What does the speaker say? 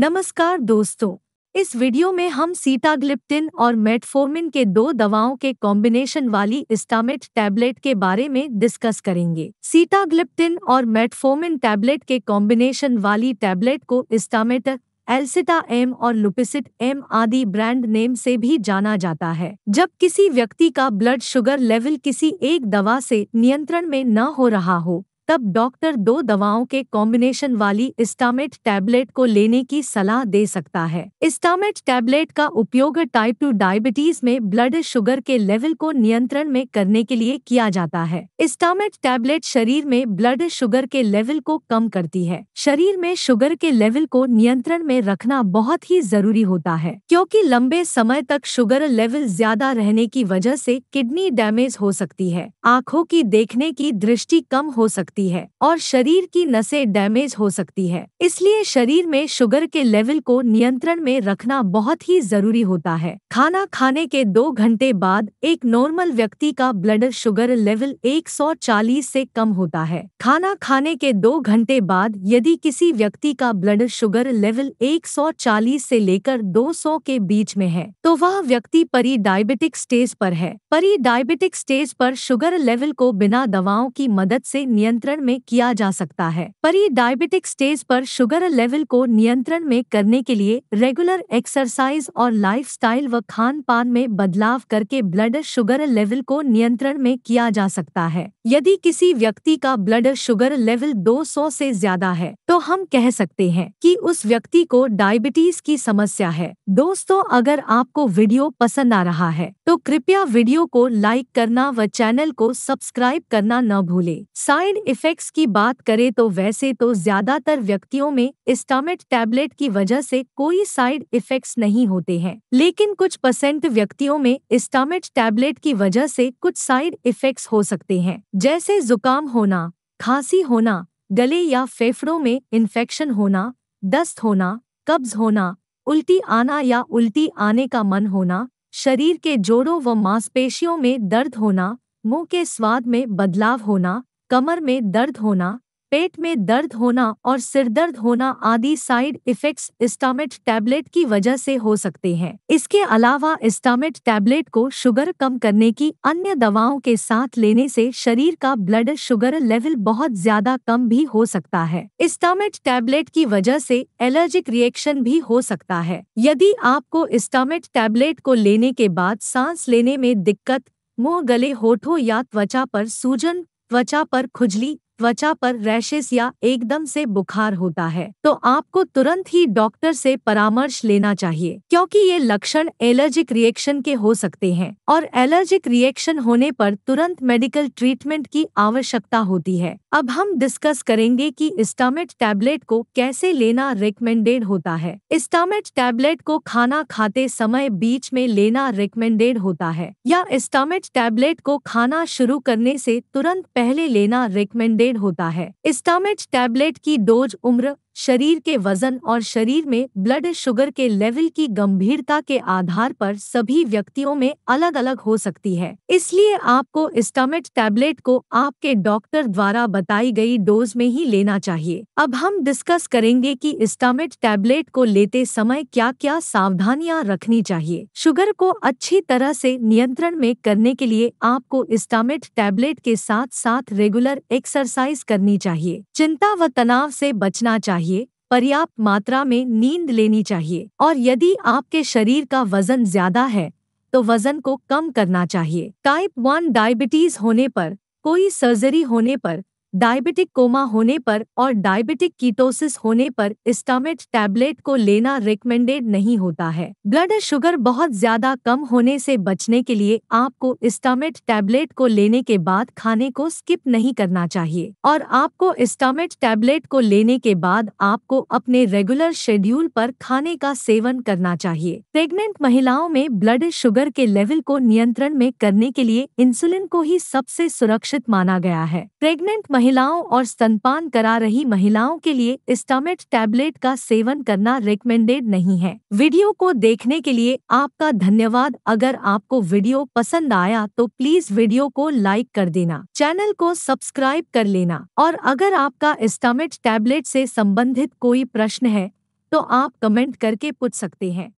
नमस्कार दोस्तों इस वीडियो में हम सीटाग्लिप्टिन और मेटफोर्मिन के दो दवाओं के कॉम्बिनेशन वाली इस्टामेट टैबलेट के बारे में डिस्कस करेंगे सीटाग्लिप्टिन और मेटफोर्मिन टैबलेट के कॉम्बिनेशन वाली टैबलेट को इस्टामेट एल्सिटा एम और लुपिसिट एम आदि ब्रांड नेम से भी जाना जाता है जब किसी व्यक्ति का ब्लड शुगर लेवल किसी एक दवा से नियंत्रण में न हो रहा हो तब डॉक्टर दो दवाओं के कॉम्बिनेशन वाली इस्टामेट टैबलेट को लेने की सलाह दे सकता है इस्टामेट टैबलेट का उपयोग टाइप टू डायबिटीज में ब्लड शुगर के लेवल को नियंत्रण में करने के लिए किया जाता है इस्टामेट टैबलेट शरीर में ब्लड शुगर के लेवल को कम करती है शरीर में शुगर के लेवल को नियंत्रण में रखना बहुत ही जरूरी होता है क्योंकि लंबे समय तक शुगर लेवल ज्यादा रहने की वजह से किडनी डैमेज हो सकती है आंखों की देखने की दृष्टि कम हो सकती सकती है और शरीर की नसें डैमेज हो सकती है इसलिए शरीर में शुगर के लेवल को नियंत्रण में रखना बहुत ही जरूरी होता है खाना खाने के दो घंटे बाद एक नॉर्मल व्यक्ति का ब्लड शुगर लेवल 140 से कम होता है खाना खाने के दो घंटे बाद यदि किसी व्यक्ति का ब्लड शुगर लेवल 140 से लेकर 200 के बीच में है तो वह व्यक्ति परी डायबिटिक स्टेज पर है परी डायबिटिक स्टेज पर शुगर लेवल को बिना दवाओं की मदद से नियंत्रण नियंत्रण में किया जा सकता है परी डायबिटिक स्टेज पर शुगर लेवल को नियंत्रण में करने के लिए रेगुलर एक्सरसाइज और लाइफ व खान पान में बदलाव करके ब्लड शुगर लेवल को नियंत्रण में किया जा सकता है यदि किसी व्यक्ति का ब्लड शुगर लेवल 200 से ज्यादा है तो हम कह सकते हैं कि उस व्यक्ति को डायबिटीज की समस्या है दोस्तों अगर आपको वीडियो पसंद आ रहा है तो कृपया वीडियो को लाइक करना व चैनल को सब्सक्राइब करना न भूले साइड इफ़ेक्ट्स की बात करें तो वैसे तो ज़्यादातर व्यक्तियों में स्टामेट टैबलेट की वजह से कोई साइड इफ़ेक्ट्स नहीं होते हैं लेकिन कुछ परसेंट व्यक्तियों में स्टामेट टैबलेट की वजह से कुछ साइड इफ़ेक्ट्स हो सकते हैं जैसे जुकाम होना खांसी होना गले या फेफड़ों में इन्फेक्शन होना दस्त होना कब्ज होना उल्टी आना या उल्टी आने का मन होना शरीर के जोड़ों व मांसपेशियों में दर्द होना मुंह के स्वाद में बदलाव होना कमर में दर्द होना पेट में दर्द होना और सिर दर्द होना आदि साइड इफेक्ट्स इस्टामेट टैबलेट की वजह से हो सकते हैं इसके अलावा इस्टामेट टैबलेट को शुगर कम करने की अन्य दवाओं के साथ लेने से शरीर का ब्लड शुगर लेवल बहुत ज्यादा कम भी हो सकता है इस्टामेट टैबलेट की वजह से एलर्जिक रिएक्शन भी हो सकता है यदि आपको इस्टामेट टैबलेट को लेने के बाद सांस लेने में दिक्कत मुंह गले होठों या त्वचा पर सूजन त्वचा पर खुजली त्वचा पर रैशेस या एकदम से बुखार होता है तो आपको तुरंत ही डॉक्टर से परामर्श लेना चाहिए क्योंकि ये लक्षण एलर्जिक रिएक्शन के हो सकते हैं और एलर्जिक रिएक्शन होने पर तुरंत मेडिकल ट्रीटमेंट की आवश्यकता होती है अब हम डिस्कस करेंगे कि स्टामेट टैबलेट को कैसे लेना रिकमेंडेड होता है स्टामेट टैबलेट को खाना खाते समय बीच में लेना रिकमेंडेड होता है या स्टामेट टैबलेट को खाना शुरू करने से तुरंत पहले लेना रिकमेंडेड ग्रेड होता है स्टामेट टैबलेट की डोज उम्र शरीर के वजन और शरीर में ब्लड शुगर के लेवल की गंभीरता के आधार पर सभी व्यक्तियों में अलग अलग हो सकती है इसलिए आपको स्टमेट टैबलेट को आपके डॉक्टर द्वारा बताई गई डोज में ही लेना चाहिए अब हम डिस्कस करेंगे कि स्टमेट टैबलेट को लेते समय क्या क्या सावधानियां रखनी चाहिए शुगर को अच्छी तरह से नियंत्रण में करने के लिए आपको स्टामेट टैबलेट के साथ साथ रेगुलर एक्सरसाइज करनी चाहिए चिंता व तनाव से बचना चाहिए चाहिए पर्याप्त मात्रा में नींद लेनी चाहिए और यदि आपके शरीर का वजन ज्यादा है तो वजन को कम करना चाहिए टाइप वन डायबिटीज होने पर कोई सर्जरी होने पर डायबिटिक कोमा होने पर और डायबिटिक कीटोसिस होने पर स्टामेट टैबलेट को लेना रिकमेंडेड नहीं होता है ब्लड शुगर बहुत ज्यादा कम होने से बचने के लिए आपको स्टामेट टैबलेट को लेने के बाद खाने को स्किप नहीं करना चाहिए और आपको स्टामेट टैबलेट को लेने के बाद आपको अपने रेगुलर शेड्यूल पर खाने का सेवन करना चाहिए प्रेग्नेंट महिलाओं में ब्लड शुगर के लेवल को नियंत्रण में करने के लिए इंसुलिन को ही सबसे सुरक्षित माना गया है प्रेग्नेंट महिलाओं और स्तनपान करा रही महिलाओं के लिए स्टमेट टैबलेट का सेवन करना रिकमेंडेड नहीं है वीडियो को देखने के लिए आपका धन्यवाद अगर आपको वीडियो पसंद आया तो प्लीज वीडियो को लाइक कर देना चैनल को सब्सक्राइब कर लेना और अगर आपका स्टमेट टैबलेट से संबंधित कोई प्रश्न है तो आप कमेंट करके पूछ सकते हैं